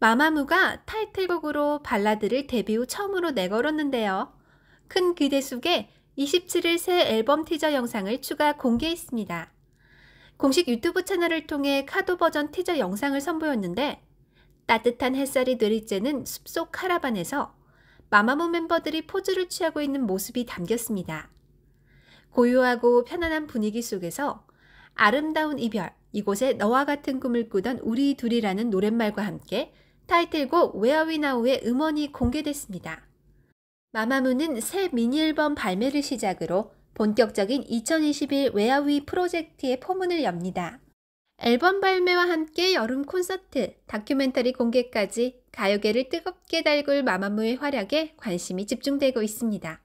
마마무가 타이틀곡으로 발라드를 데뷔 후 처음으로 내걸었는데요. 큰 기대 속에 27일 새 앨범 티저 영상을 추가 공개했습니다. 공식 유튜브 채널을 통해 카도 버전 티저 영상을 선보였는데 따뜻한 햇살이 내리쬐는 숲속 카라반에서 마마무 멤버들이 포즈를 취하고 있는 모습이 담겼습니다. 고요하고 편안한 분위기 속에서 아름다운 이별, 이곳에 너와 같은 꿈을 꾸던 우리 둘이라는 노랫말과 함께 타이틀곡 Where We Now의 음원이 공개됐습니다. 마마무는 새 미니앨범 발매를 시작으로 본격적인 2021 Where We 프로젝트의 포문을 엽니다. 앨범 발매와 함께 여름 콘서트, 다큐멘터리 공개까지 가요계를 뜨겁게 달굴 마마무의 활약에 관심이 집중되고 있습니다.